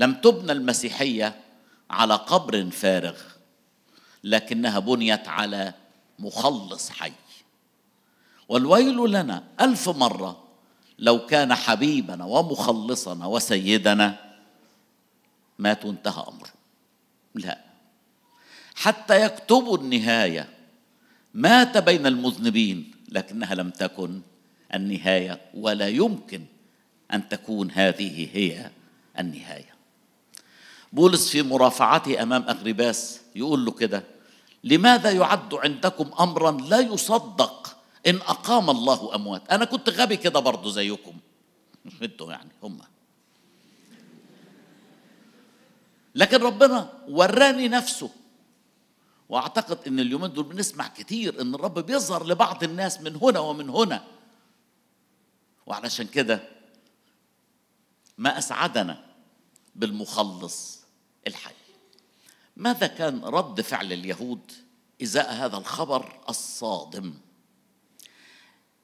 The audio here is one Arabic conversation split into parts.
لم تبنى المسيحيه على قبر فارغ لكنها بنيت على مخلص حي والويل لنا الف مره لو كان حبيبنا ومخلصنا وسيدنا مات وانتهى امره لا حتى يكتبوا النهايه مات بين المذنبين لكنها لم تكن النهايه ولا يمكن ان تكون هذه هي النهايه بولس في مرافعته أمام أغرباس يقول له كده لماذا يعد عندكم أمرا لا يصدق إن أقام الله أموات أنا كنت غبي كده برضه زيكم مش انتوا يعني هم لكن ربنا وراني نفسه واعتقد ان اليومين دول بنسمع كتير ان الرب بيظهر لبعض الناس من هنا ومن هنا وعلشان كده ما اسعدنا بالمخلص الحي ماذا كان رد فعل اليهود ازاء هذا الخبر الصادم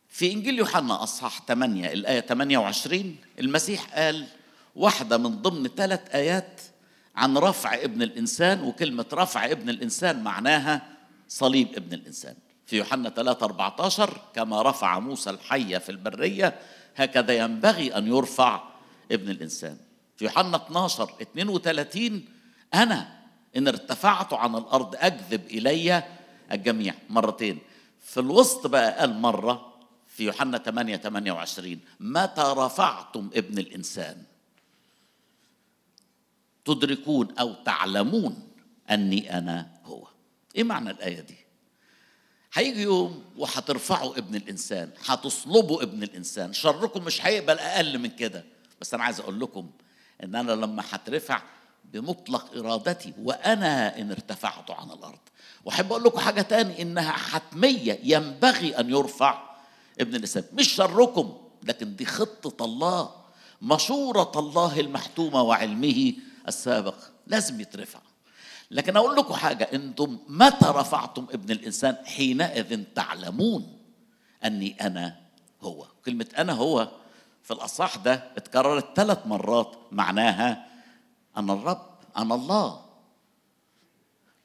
في انجيل يوحنا اصحاح 8 الايه 28 المسيح قال واحده من ضمن ثلاث ايات عن رفع ابن الانسان وكلمه رفع ابن الانسان معناها صليب ابن الانسان في يوحنا 3 14 كما رفع موسى الحية في البرية هكذا ينبغي أن يرفع ابن الإنسان في يوحنا 12 32 أنا إن ارتفعت عن الأرض أكذب إلي الجميع مرتين في الوسط بقى قال مرة في يوحنا 8 28 متى رفعتم ابن الإنسان تدركون أو تعلمون أني أنا هو إيه معنى الآية دي؟ هيجي يوم وهترفعوا ابن الانسان هتصلبوا ابن الانسان شركم مش هيقبل اقل من كده بس انا عايز اقول لكم ان انا لما هترفع بمطلق ارادتي وانا ان ارتفعت عن الارض واحب اقول لكم حاجه تاني انها حتميه ينبغي ان يرفع ابن الانسان مش شركم لكن دي خطه الله مشوره الله المحتومه وعلمه السابق لازم يترفع لكن اقول لكم حاجه انتم متى رفعتم ابن الانسان حينئذ تعلمون اني انا هو كلمه انا هو في الأصح ده اتكررت ثلاث مرات معناها أنا الرب أنا الله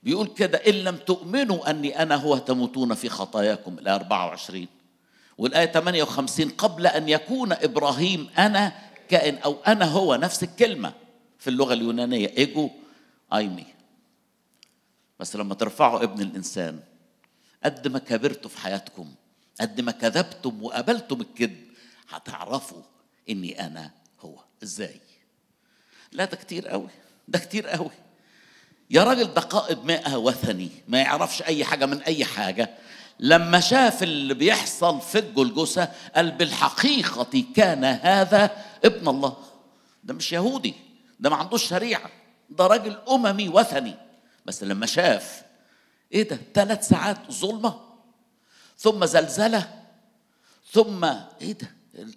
بيقول كده إن لم تؤمنوا أني أنا هو تموتون في خطاياكم الآية 24 والآية 58 قبل أن يكون إبراهيم أنا كائن أو أنا هو نفس الكلمة في اللغة اليونانية إيجو أيمي بس لما ترفعوا ابن الإنسان قد ما كبرتوا في حياتكم قد ما كذبتم وقابلتم الكذب هتعرفوا اني انا هو ازاي لا ده كتير قوي ده كتير قوي يا راجل ده قائد مائة وثني ما يعرفش اي حاجه من اي حاجه لما شاف اللي بيحصل في الجلجسة قال بالحقيقة كان هذا ابن الله ده مش يهودي ده ما عندوش شريعة ده راجل أممي وثني بس لما شاف ايه ده ثلاث ساعات ظلمة ثم زلزلة ثم ايه ده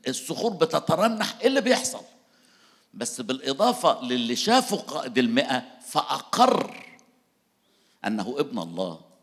الصخور بتترنح ايه اللي بيحصل بس بالإضافة للي شافه قائد المئة فأقر أنه ابن الله